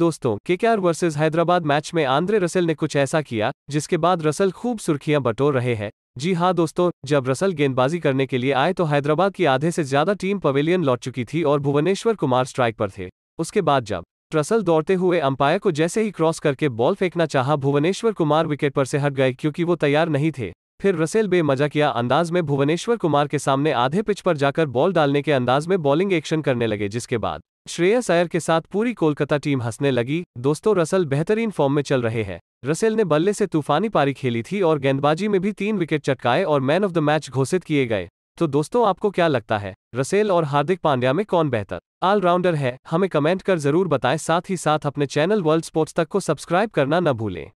दोस्तों के के वर्सेस हैदराबाद मैच में आंद्रे रसेल ने कुछ ऐसा किया जिसके बाद रसल खूब सुर्खियां बटोर रहे हैं जी हाँ दोस्तों जब रसल गेंदबाजी करने के लिए आए तो हैदराबाद की आधे से ज्यादा टीम पवेलियन लौट चुकी थी और भुवनेश्वर कुमार स्ट्राइक पर थे उसके बाद जब रसल दौड़ते हुए अंपायर को जैसे ही क्रॉस करके बॉल फेंकना चाहा भुवनेश्वर कुमार विकेट पर से हट गए क्योंकि वो तैयार नहीं थे फिर रसेल बे मज़ा किया अंदाज में भुवनेश्वर कुमार के सामने आधे पिच पर जाकर बॉल डालने के अंदाज में बॉलिंग एक्शन करने लगे जिसके बाद श्रेयस अयर के साथ पूरी कोलकाता टीम हंसने लगी दोस्तों रसल बेहतरीन फॉर्म में चल रहे हैं रसेल ने बल्ले से तूफानी पारी खेली थी और गेंदबाजी में भी तीन विकेट चटकाए और मैन ऑफ द मैच घोषित किए गए तो दोस्तों आपको क्या लगता है रसेल और हार्दिक पांड्या में कौन बेहतर ऑलराउंडर है हमें कमेंट कर जरूर बताएं साथ ही साथ अपने चैनल वर्ल्ड स्पोर्ट्स तक को सब्सक्राइब करना न भूलें